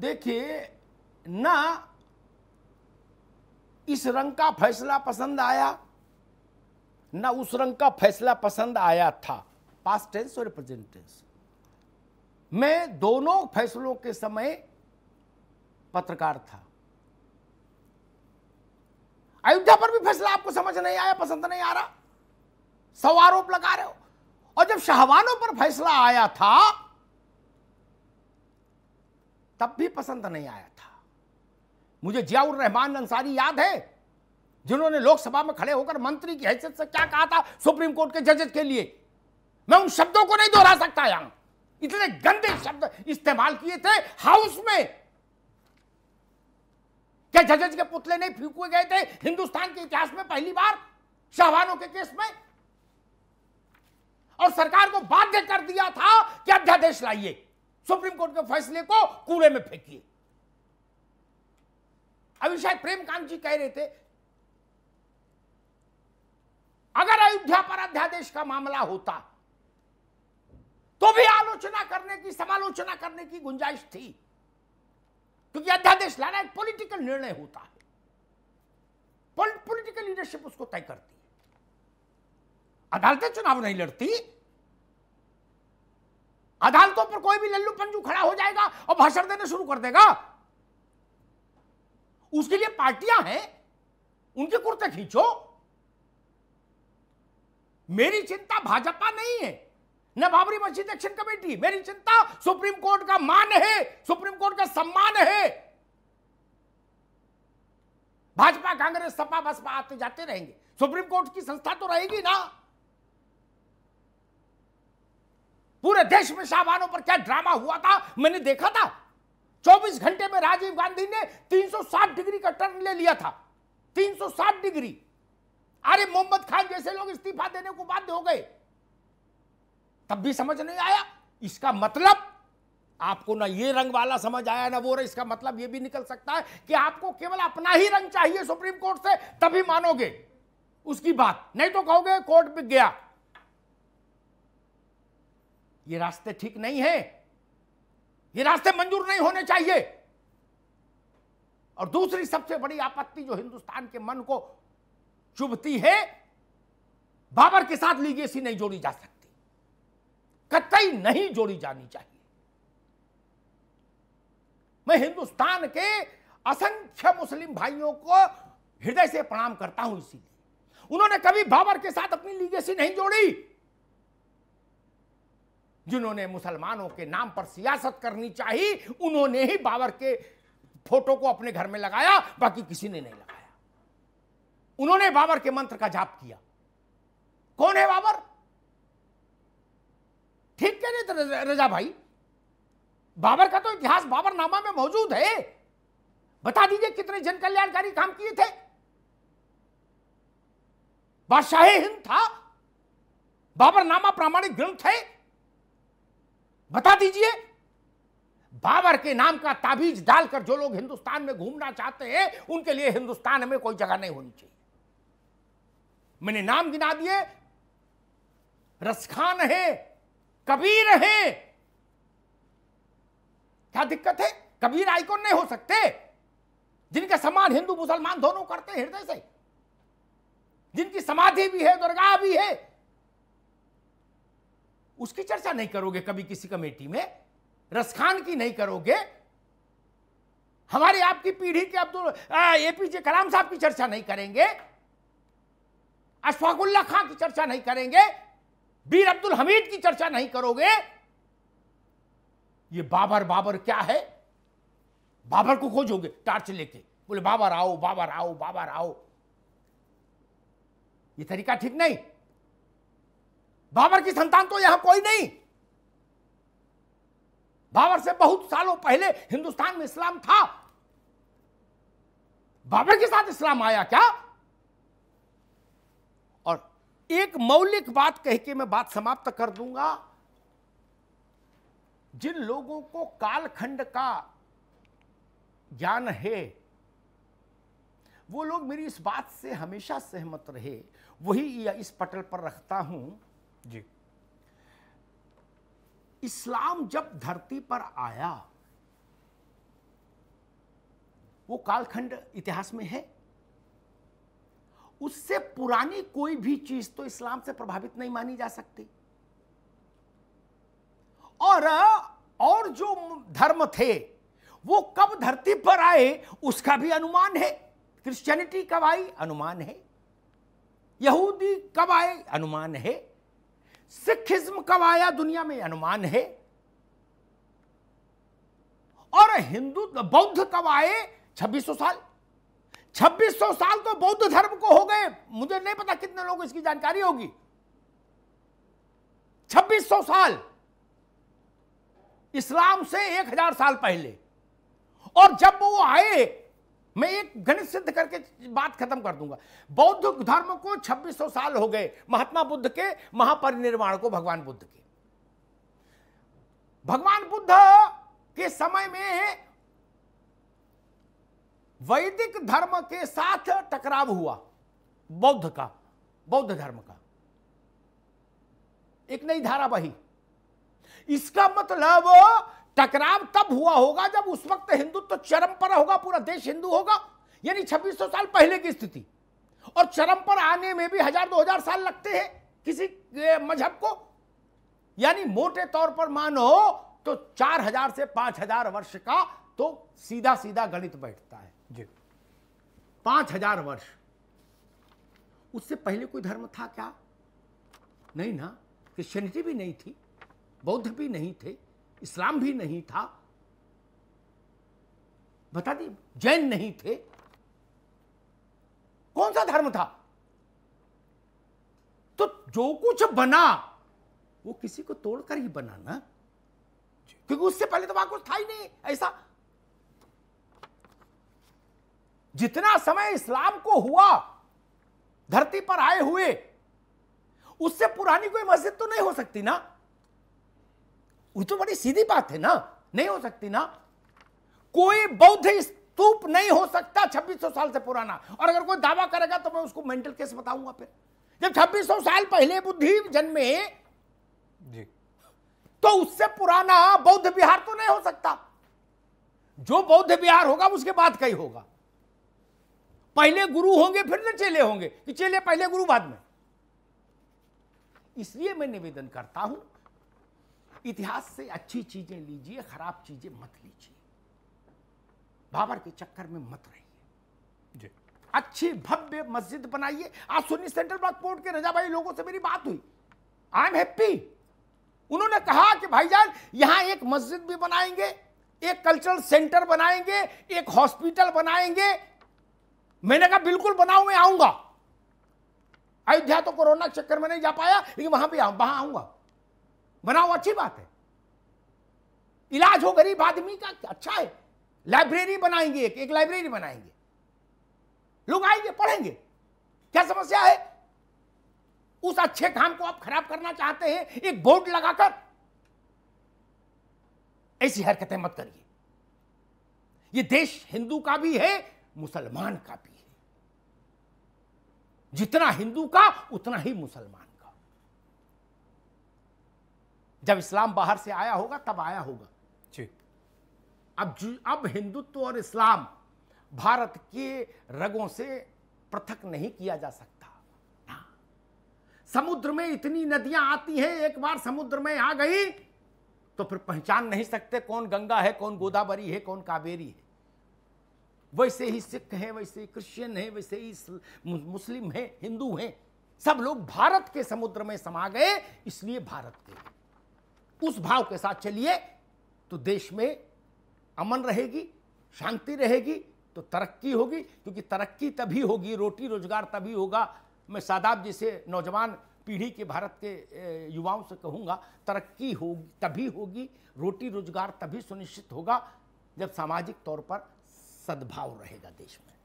देखिए ना इस रंग का फैसला पसंद आया ना उस रंग का फैसला पसंद आया था पास्ट टेंस और प्रेजेंट टेंस मैं दोनों फैसलों के समय पत्रकार था अयोध्या पर भी फैसला आपको समझ नहीं आया पसंद नहीं आ रहा सौ आरोप लगा रहे हो और जब शाहवानों पर फैसला आया था तब भी पसंद नहीं आया था मुझे जियाउर रहमान अंसारी याद है जिन्होंने लोकसभा में खड़े होकर मंत्री की हैसियत से क्या कहा था सुप्रीम कोर्ट के जजेस के लिए मैं उन शब्दों को नहीं दोहरा सकता यहां इतने गंदे शब्द इस्तेमाल किए थे हाउस में क्या जजेज के पुतले नहीं फूके गए थे हिंदुस्तान के इतिहास में पहली बार शाहवानों के केस में और सरकार को बाध्य कर दिया था कि अध्यादेश लाइए सुप्रीम कोर्ट के फैसले को कूड़े में फेंकिए अभी शायद प्रेमकांत जी कह रहे थे अगर अयोध्या पर अध्यादेश का मामला होता तो भी आलोचना करने की समालोचना करने की गुंजाइश थी क्योंकि अध्यादेश लाना एक पॉलिटिकल निर्णय होता है पॉलिटिकल लीडरशिप उसको तय करती है अदालतें चुनाव नहीं लड़ती अदालतों पर कोई भी लल्लू पंजू खड़ा हो जाएगा और भाषण देने शुरू कर देगा उसके लिए पार्टियां हैं उनके कुर्ते खींचो मेरी चिंता भाजपा नहीं है न बाबरी मस्जिद एक्शन कमेटी मेरी चिंता सुप्रीम कोर्ट का मान है सुप्रीम कोर्ट का सम्मान है भाजपा कांग्रेस सपा बसपा आते जाते रहेंगे सुप्रीम कोर्ट की संस्था तो रहेगी ना पूरे देश में शाहबानों पर क्या ड्रामा हुआ था मैंने देखा था 24 घंटे में राजीव गांधी ने 360 डिग्री का टर्न ले लिया था 360 डिग्री अरे मोहम्मद खान जैसे लोग इस्तीफा देने को बाध्य हो गए तब भी समझ नहीं आया इसका मतलब आपको ना ये रंग वाला समझ आया ना वो रहा इसका मतलब ये भी निकल सकता है कि आपको केवल अपना ही रंग चाहिए सुप्रीम कोर्ट से तभी मानोगे उसकी बात नहीं तो कहोगे कोर्ट बिक गया ये रास्ते ठीक नहीं है ये रास्ते मंजूर नहीं होने चाहिए और दूसरी सबसे बड़ी आपत्ति जो हिंदुस्तान के मन को चुभती है बाबर के साथ लीगेसी नहीं जोड़ी जा सकती कतई नहीं जोड़ी जानी चाहिए मैं हिंदुस्तान के असंख्य मुस्लिम भाइयों को हृदय से प्रणाम करता हूं इसीलिए उन्होंने कभी बाबर के साथ अपनी लीगेसी नहीं जोड़ी जिन्होंने मुसलमानों के नाम पर सियासत करनी चाहिए उन्होंने ही बाबर के फोटो को अपने घर में लगाया बाकी किसी ने नहीं लगाया उन्होंने बाबर के मंत्र का जाप किया कौन है बाबर ठीक कह रहे थे रजा भाई बाबर का तो इतिहास बाबर नामा में मौजूद है बता दीजिए कितने जनकल्याणकारी काम किए थे बादशाह हिंद था बाबरनामा प्रामाणिक ग्रंथ है बता दीजिए बाबर के नाम का ताबीज डालकर जो लोग हिंदुस्तान में घूमना चाहते हैं उनके लिए हिंदुस्तान में कोई जगह नहीं होनी चाहिए मैंने नाम गिना दिए रसखान है कबीर है क्या दिक्कत है कबीर आइकॉन नहीं हो सकते जिनके समान हिंदू मुसलमान दोनों करते हैं हृदय से जिनकी समाधि भी है दुर्गा भी है उसकी चर्चा नहीं करोगे कभी किसी कमेटी में रसखान की नहीं करोगे हमारे आपकी पीढ़ी के अब्दुल एपीजे कलाम साहब की चर्चा नहीं करेंगे अशफाकुल्ला खान की चर्चा नहीं करेंगे बीर अब्दुल हमीद की चर्चा नहीं करोगे ये बाबर बाबर क्या है बाबर को खोजोगे टार्च लेके बोले बाबर आओ बाबर आओ बाबर आओ ये तरीका ठीक नहीं बाबर की संतान तो यहां कोई नहीं बाबर से बहुत सालों पहले हिंदुस्तान में इस्लाम था बाबर के साथ इस्लाम आया क्या और एक मौलिक बात कह के मैं बात समाप्त कर दूंगा जिन लोगों को कालखंड का ज्ञान है वो लोग मेरी इस बात से हमेशा सहमत रहे वही इस पटल पर रखता हूं जी इस्लाम जब धरती पर आया वो कालखंड इतिहास में है उससे पुरानी कोई भी चीज तो इस्लाम से प्रभावित नहीं मानी जा सकती और और जो धर्म थे वो कब धरती पर आए उसका भी अनुमान है क्रिश्चियनिटी कब आई अनुमान है यहूदी कब आए अनुमान है सिखिज्म कब आया दुनिया में अनुमान है और हिंदू बौद्ध कब आए 2600 साल 2600 साल तो बौद्ध धर्म को हो गए मुझे नहीं पता कितने लोग इसकी जानकारी होगी 2600 साल इस्लाम से 1000 साल पहले और जब वो आए मैं एक गणित सिद्ध करके बात खत्म कर दूंगा बौद्ध धर्म को 2600 साल हो गए महात्मा बुद्ध के महापरिनिर्वाण को भगवान बुद्ध के भगवान बुद्ध के समय में वैदिक धर्म के साथ टकराव हुआ बौद्ध का बौद्ध धर्म का एक नई धारा बही इसका मतलब टकराव तब हुआ होगा जब उस वक्त हिंदुत्व तो चरम पर होगा पूरा देश हिंदू होगा यानी छब्बीस साल पहले की स्थिति और चरम पर आने में भी हजार दो हजार साल लगते हैं किसी मजहब को यानी मोटे तौर पर मानो तो चार हजार से पांच हजार वर्ष का तो सीधा सीधा गणित बैठता है जी पांच हजार वर्ष उससे पहले कोई धर्म था क्या नहीं ना क्रिश्चियनिटी भी नहीं थी बौद्ध भी नहीं थे इस्लाम भी नहीं था बता दी जैन नहीं थे कौन सा धर्म था तो जो कुछ बना वो किसी को तोड़कर ही बना ना क्योंकि उससे पहले तो वहां कुछ था ही नहीं ऐसा जितना समय इस्लाम को हुआ धरती पर आए हुए उससे पुरानी कोई मस्जिद तो नहीं हो सकती ना वो तो बड़ी सीधी बात है ना नहीं हो सकती ना कोई बौद्ध स्तूप नहीं हो सकता 2600 साल से पुराना और अगर कोई दावा करेगा तो मैं उसको मेंटल केस बताऊंगा फिर जब 2600 साल पहले बुद्धि जन्मे जी तो उससे पुराना बौद्ध विहार तो नहीं हो सकता जो बौद्ध विहार होगा उसके बाद कई होगा पहले गुरु होंगे फिर न चेले होंगे कि चेले पहले गुरु बाद में इसलिए मैं निवेदन करता हूं इतिहास से अच्छी चीजें लीजिए खराब चीजें मत लीजिए बाबर के चक्कर में मत रहिए अच्छी भव्य मस्जिद बनाइए आज सुनी सेंट्रल ब्लॉक बोर्ड के रजाबाई लोगों से मेरी बात हुई आई एम हैप्पी उन्होंने कहा कि भाईजान यहां एक मस्जिद भी बनाएंगे एक कल्चरल सेंटर बनाएंगे एक हॉस्पिटल बनाएंगे मैंने कहा बिल्कुल बनाऊ मैं आऊंगा अयोध्या तो कोरोना के चक्कर में नहीं जा पाया लेकिन वहां भी वहां आऊंगा बनाओ अच्छी बात है इलाज हो गरीब आदमी का अच्छा है लाइब्रेरी बनाएंगे एक एक लाइब्रेरी बनाएंगे लोग आएंगे पढ़ेंगे क्या समस्या है उस अच्छे काम को आप खराब करना चाहते हैं एक बोर्ड लगाकर ऐसी हरकतें मत करिए ये देश हिंदू का भी है मुसलमान का भी है जितना हिंदू का उतना ही मुसलमान जब इस्लाम बाहर से आया होगा तब आया होगा जी अब अब हिंदुत्व और इस्लाम भारत के रगों से पृथक नहीं किया जा सकता समुद्र में इतनी नदियां आती हैं एक बार समुद्र में आ गई तो फिर पहचान नहीं सकते कौन गंगा है कौन गोदावरी है कौन कावेरी है वैसे ही सिख है वैसे ही क्रिश्चियन है वैसे ही मुस्लिम है हिंदू हैं सब लोग भारत के समुद्र में समा गए इसलिए भारत के उस भाव के साथ चलिए तो देश में अमन रहेगी शांति रहेगी तो तरक्की होगी क्योंकि तरक्की तभी होगी रोटी रोजगार तभी होगा मैं सादाब जैसे नौजवान पीढ़ी के भारत के युवाओं से कहूँगा तरक्की होगी तभी होगी रोटी रोजगार तभी सुनिश्चित होगा जब सामाजिक तौर पर सद्भाव रहेगा देश में